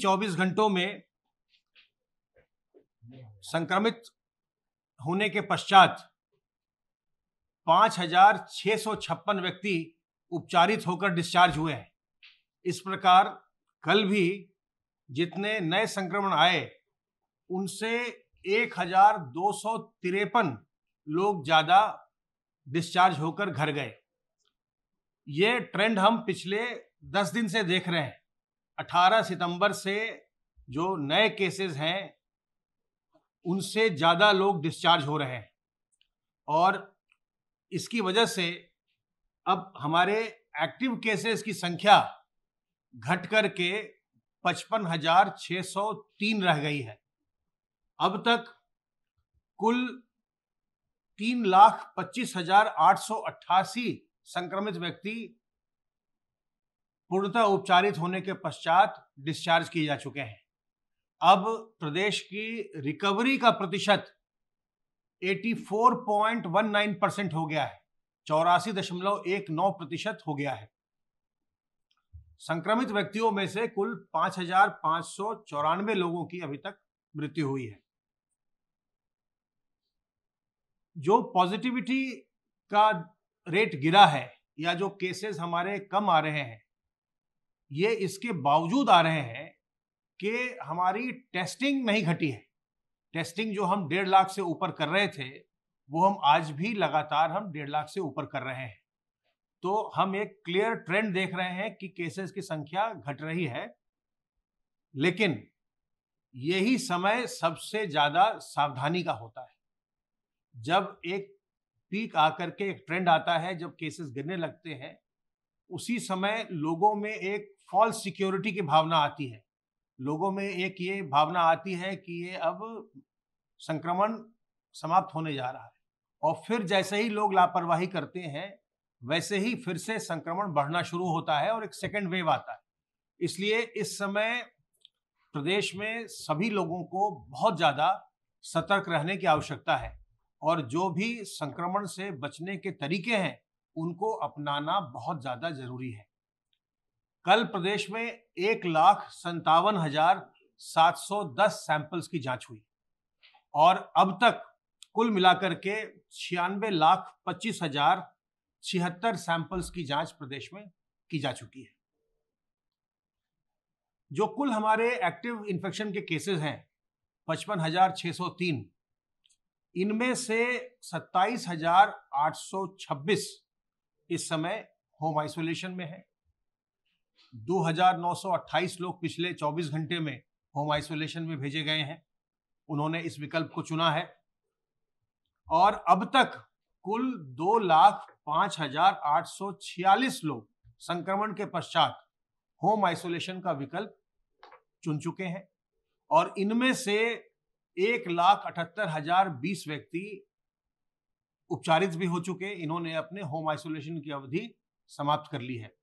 24 घंटों में संक्रमित होने के पश्चात पांच हजार छह सौ छप्पन व्यक्ति उपचारित होकर डिस्चार्ज हुए हैं इस प्रकार कल भी जितने नए संक्रमण आए उनसे एक हजार दो सौ तिरपन लोग ज़्यादा डिस्चार्ज होकर घर गए ये ट्रेंड हम पिछले दस दिन से देख रहे हैं 18 सितंबर से जो नए केसेस हैं उनसे ज़्यादा लोग डिस्चार्ज हो रहे हैं और इसकी वजह से अब हमारे एक्टिव केसेस की संख्या घट कर के पचपन हजार छः सौ तीन रह गई है अब तक कुल तीन लाख पच्चीस हजार आठ सौ अट्ठासी संक्रमित व्यक्ति पूर्णतः उपचारित होने के पश्चात डिस्चार्ज किए जा चुके हैं अब प्रदेश की रिकवरी का प्रतिशत 84.19 परसेंट हो गया है चौरासी दशमलव एक नौ प्रतिशत हो गया है संक्रमित व्यक्तियों में से कुल पांच हजार पांच सौ चौरानवे लोगों की अभी तक मृत्यु हुई है जो पॉजिटिविटी का रेट गिरा है या जो केसेस हमारे कम आ रहे हैं ये इसके बावजूद आ रहे हैं कि हमारी टेस्टिंग नहीं घटी है टेस्टिंग जो हम डेढ़ लाख से ऊपर कर रहे थे वो हम आज भी लगातार हम डेढ़ लाख से ऊपर कर रहे हैं तो हम एक क्लियर ट्रेंड देख रहे हैं कि केसेस की संख्या घट रही है लेकिन यही समय सबसे ज्यादा सावधानी का होता है जब एक पीक आकर के एक ट्रेंड आता है जब केसेस गिरने लगते हैं उसी समय लोगों में एक फॉल्स सिक्योरिटी की भावना आती है लोगों में एक ये भावना आती है कि ये अब संक्रमण समाप्त होने जा रहा है और फिर जैसे ही लोग लापरवाही करते हैं वैसे ही फिर से संक्रमण बढ़ना शुरू होता है और एक सेकेंड वेव आता है इसलिए इस समय प्रदेश में सभी लोगों को बहुत ज़्यादा सतर्क रहने की आवश्यकता है और जो भी संक्रमण से बचने के तरीके हैं उनको अपनाना बहुत ज़्यादा ज़रूरी है कल प्रदेश में एक लाख संतावन हजार सात सौ दस सैंपल्स की जांच हुई और अब तक कुल मिलाकर के छियानवे लाख पच्चीस हजार छिहत्तर सैंपल्स की जांच प्रदेश में की जा चुकी है जो कुल हमारे एक्टिव इन्फेक्शन के केसेस हैं पचपन हजार छः सौ तीन इनमें से सत्ताईस हजार आठ सौ छब्बीस इस समय होम आइसोलेशन में है 2,928 लोग पिछले 24 घंटे में होम आइसोलेशन में भेजे गए हैं उन्होंने इस विकल्प को चुना है और अब तक कुल दो लाख पांच हजार आठ सौ छियालीस लोग संक्रमण के पश्चात होम आइसोलेशन का विकल्प चुन चुके हैं और इनमें से एक लाख अठहत्तर हजार बीस व्यक्ति उपचारित भी हो चुके इन्होंने अपने होम आइसोलेशन की अवधि समाप्त कर ली है